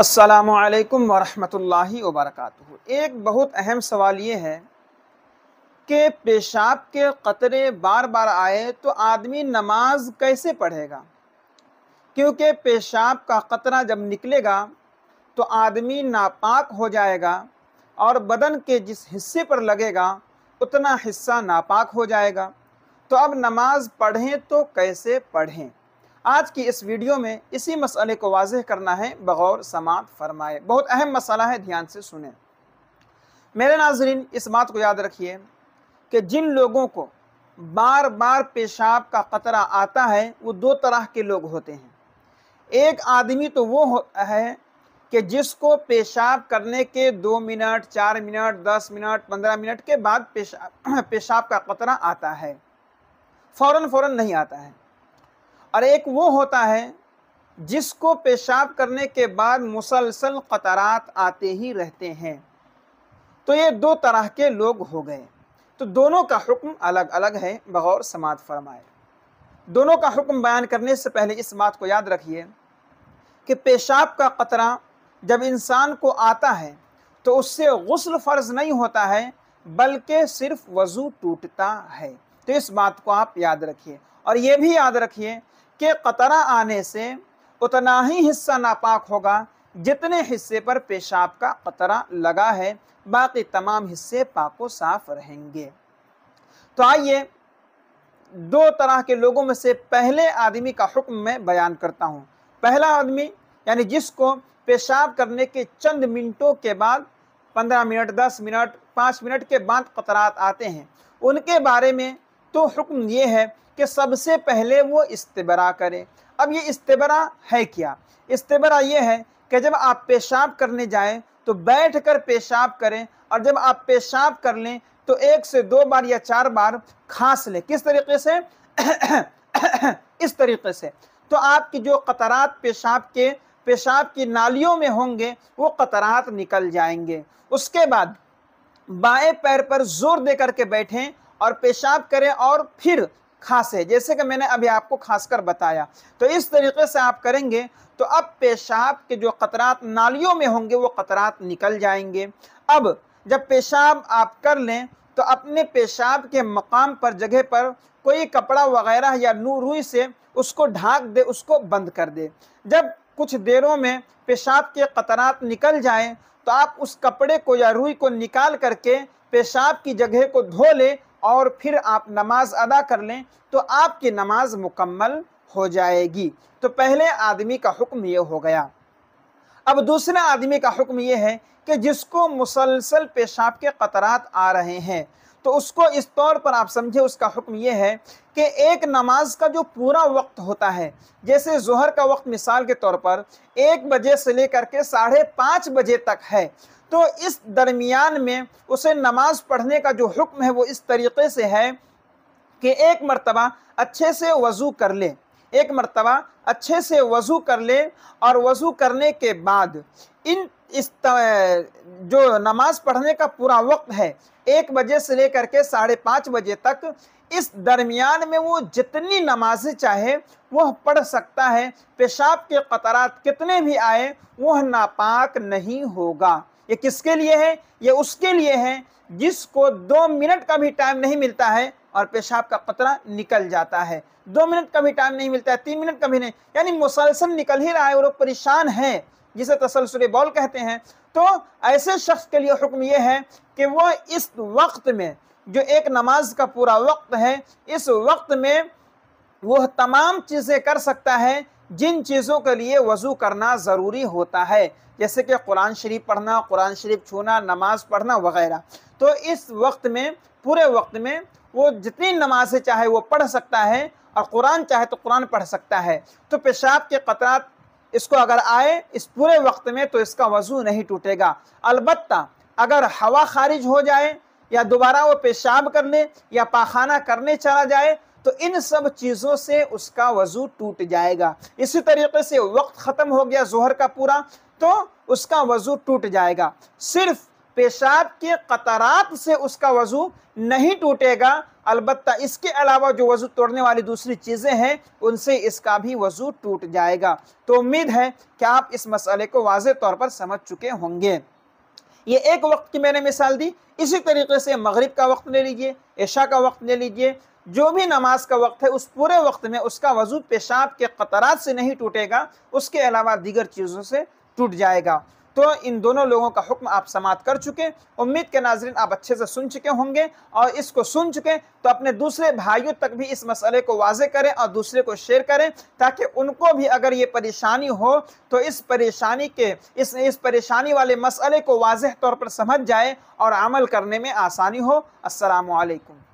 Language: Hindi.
असलकम वरहमतुल्लाहि वबरक एक बहुत अहम सवाल ये है कि पेशाब के क़तरे बार बार आए तो आदमी नमाज कैसे पढ़ेगा क्योंकि पेशाब का क़तरा जब निकलेगा तो आदमी नापाक हो जाएगा और बदन के जिस हिस्से पर लगेगा उतना हिस्सा नापाक हो जाएगा तो अब नमाज पढ़ें तो कैसे पढ़ें आज की इस वीडियो में इसी मसले को वाजह करना है बगौर समात फरमाए बहुत अहम मसला है ध्यान से सुने मेरे नाजरीन इस बात को याद रखिए कि जिन लोगों को बार बार पेशाब का ख़तरा आता है वो दो तरह के लोग होते हैं एक आदमी तो वो है कि जिसको पेशाब करने के दो मिनट चार मिनट दस मिनट पंद्रह मिनट के बाद पेशाब पेशाब का ख़तरा आता है फ़ौर फ़ौर नहीं आता है और एक वो होता है जिसको पेशाब करने के बाद मुसलसल क़तरात आते ही रहते हैं तो ये दो तरह के लोग हो गए तो दोनों का हुक्म अलग अलग है बगौर समात फरमाए दोनों का हुक्म बयान करने से पहले इस बात को याद रखिए कि पेशाब का क़तरा जब इंसान को आता है तो उससे गसल फ़र्ज़ नहीं होता है बल्कि सिर्फ वज़ू टूटता है तो इस बात को आप याद रखिए और ये भी याद रखिए कि कतरा आने से उतना ही हिस्सा नापाक होगा जितने हिस्से पर पेशाब का कतरा लगा है बाकी तमाम हिस्से पाको साफ रहेंगे तो आइए दो तरह के लोगों में से पहले आदमी का हुक्म मैं बयान करता हूँ पहला आदमी यानी जिसको पेशाब करने के चंद मिनटों के बाद पंद्रह मिनट दस मिनट पाँच मिनट के बाद कतरात आते हैं उनके बारे में तो हुक्म ये है कि सबसे पहले वो इस्तबरा करें अब ये इस्तबरा है क्या इस्तबरा ये है कि जब आप पेशाब करने जाएं तो बैठ कर पेशाब करें और जब आप पेशाब कर लें तो एक से दो बार या चार बार खांस लें किस तरीके से इस तरीके से तो आपकी जो कतरात पेशाब के पेशाब की नालियों में होंगे वो कतरात निकल जाएंगे उसके बाद बाएं पैर पर जोर दे करके बैठें और पेशाब करें और फिर खांसे जैसे कि मैंने अभी आपको कर बताया तो इस तरीके से आप करेंगे तो अब पेशाब के जो कतरात नालियों में होंगे वो कतरात निकल जाएंगे अब जब पेशाब आप कर लें तो अपने पेशाब के मकाम पर जगह पर कोई कपड़ा वगैरह या नू रुई से उसको ढाक दे उसको बंद कर दे जब कुछ देरों में पेशाब के कतरात निकल जाएँ तो आप उस कपड़े को या रुई को निकाल करके पेशाब की जगह को धो ले और फिर आप नमाज अदा कर लें तो आपकी नमाज मुकम्मल हो जाएगी तो पहले आदमी का हुक्म ये हो गया अब दूसरे आदमी का हुक्म यह है कि जिसको मुसलसल पेशाब के कतरात आ रहे हैं तो उसको इस तौर पर आप समझे उसका हुक्म यह है कि एक नमाज का जो पूरा वक्त होता है जैसे जहर का वक्त मिसाल के तौर पर एक बजे से लेकर के साढ़े पाँच बजे तक है तो इस दरमियान में उसे नमाज पढ़ने का जो हुक्म है वो इस तरीक़े से है कि एक मरतबा अच्छे से वज़ू कर ले एक मरतबा अच्छे से वज़ू कर ले और वज़ू करने के बाद इन इस जो नमाज़ पढ़ने का पूरा वक्त है एक बजे से लेकर के साढ़े पाँच बजे तक इस दरमियान में वो जितनी नमाजें चाहे वह पढ़ सकता है पेशाब के कतरात कितने भी आए वह नापाक नहीं होगा ये किसके लिए है ये उसके लिए है जिसको दो मिनट का भी टाइम नहीं मिलता है और पेशाब का पतरा निकल जाता है दो मिनट का भी टाइम नहीं मिलता है तीन मिनट का भी नहीं यानी मुसलसल निकल ही रहा है और वो परेशान है जिसे तसलसल बॉल कहते हैं तो ऐसे शख्स के लिए हुक्म यह है कि वह इस वक्त में जो एक नमाज का पूरा वक्त है इस वक्त में वह तमाम चीज़ें कर सकता है जिन चीज़ों के लिए वज़ू करना ज़रूरी होता है जैसे कि कुरान शरीफ पढ़ना कुरान शरीफ छूना नमाज पढ़ना वगैरह तो इस वक्त में पूरे वक्त में वो जितनी नमाजें चाहे वो पढ़ सकता है और कुरान चाहे तो कुरान पढ़ सकता है तो पेशाब के कतरात इसको अगर आए इस पूरे वक्त में तो इसका वज़ू नहीं टूटेगा अलबत् अगर हवा खारिज हो जाए या दोबारा वो पेशाब करने या पाखाना करने चला जाए तो इन सब चीज़ों से उसका वज़ू टूट जाएगा इसी तरीके से वक्त ख़त्म हो गया जहर का पूरा तो उसका वज़ू टूट जाएगा सिर्फ पेशाब के कतरात से उसका वज़ू नहीं टूटेगा अलबत्ता इसके अलावा जो वज़ू तोड़ने वाली दूसरी चीज़ें हैं उनसे इसका भी वज़ू टूट जाएगा तो उम्मीद है कि आप इस मसले को वाज तौर पर समझ चुके होंगे ये एक वक्त की मैंने मिसाल दी इसी तरीके से मगरिब का वक्त ले लीजिए ऐशा का वक्त ले लीजिए जो भी नमाज का वक्त है उस पूरे वक्त में उसका वजू पेशाब के क़तरात से नहीं टूटेगा उसके अलावा दीगर चीज़ों से टूट जाएगा तो इन दोनों लोगों का हुक्म आप समाप्त कर चुके उम्मीद के नाजरन आप अच्छे से सुन चुके होंगे और इसको सुन चुके तो अपने दूसरे भाइयों तक भी इस मसले को वाजे करें और दूसरे को शेयर करें ताकि उनको भी अगर ये परेशानी हो तो इस परेशानी के इस इस परेशानी वाले मसले को वाजह तौर पर समझ जाए और अमल करने में आसानी हो असलकम